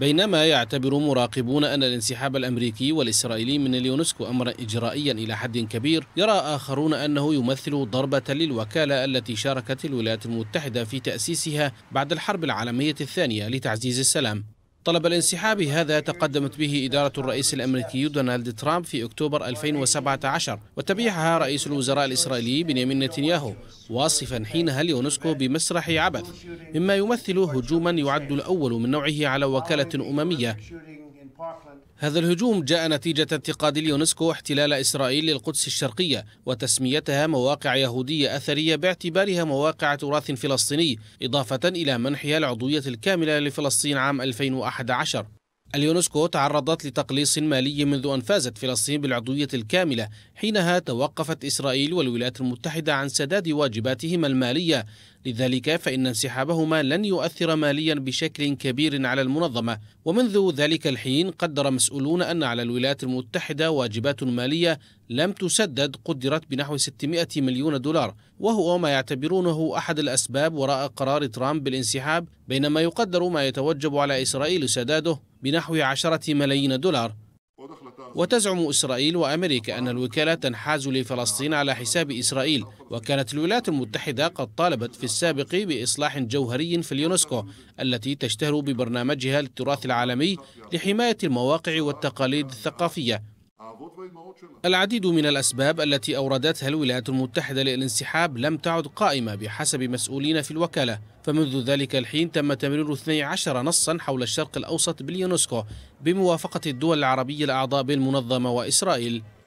بينما يعتبر مراقبون أن الانسحاب الأمريكي والإسرائيلي من اليونسكو أمرا إجرائيا إلى حد كبير يرى آخرون أنه يمثل ضربة للوكالة التي شاركت الولايات المتحدة في تأسيسها بعد الحرب العالمية الثانية لتعزيز السلام طلب الانسحاب هذا تقدمت به إدارة الرئيس الأمريكي دونالد ترامب في أكتوبر 2017 وتبعها رئيس الوزراء الإسرائيلي بنيامين نتنياهو واصفا حينها اليونسكو بمسرح عبث مما يمثل هجوما يعد الأول من نوعه على وكالة أممية هذا الهجوم جاء نتيجة انتقاد اليونسكو احتلال إسرائيل للقدس الشرقية وتسميتها مواقع يهودية أثرية باعتبارها مواقع تراث فلسطيني إضافة إلى منحها العضوية الكاملة لفلسطين عام 2011 اليونسكو تعرضت لتقليص مالي منذ أن فازت فلسطين بالعضوية الكاملة حينها توقفت إسرائيل والولايات المتحدة عن سداد واجباتهما المالية لذلك فإن انسحابهما لن يؤثر ماليا بشكل كبير على المنظمة ومنذ ذلك الحين قدر مسؤولون أن على الولايات المتحدة واجبات مالية لم تسدد قدرت بنحو 600 مليون دولار وهو ما يعتبرونه أحد الأسباب وراء قرار ترامب بالانسحاب بينما يقدر ما يتوجب على إسرائيل سداده بنحو عشرة ملايين دولار وتزعم إسرائيل وأمريكا أن الوكالة تنحاز لفلسطين على حساب إسرائيل وكانت الولايات المتحدة قد طالبت في السابق بإصلاح جوهري في اليونسكو التي تشتهر ببرنامجها للتراث العالمي لحماية المواقع والتقاليد الثقافية العديد من الأسباب التي أوردتها الولايات المتحدة للانسحاب لم تعد قائمة بحسب مسؤولين في الوكالة فمنذ ذلك الحين تم تمرير 12 نصا حول الشرق الأوسط باليونسكو بموافقة الدول العربية الأعضاء بالمنظمة وإسرائيل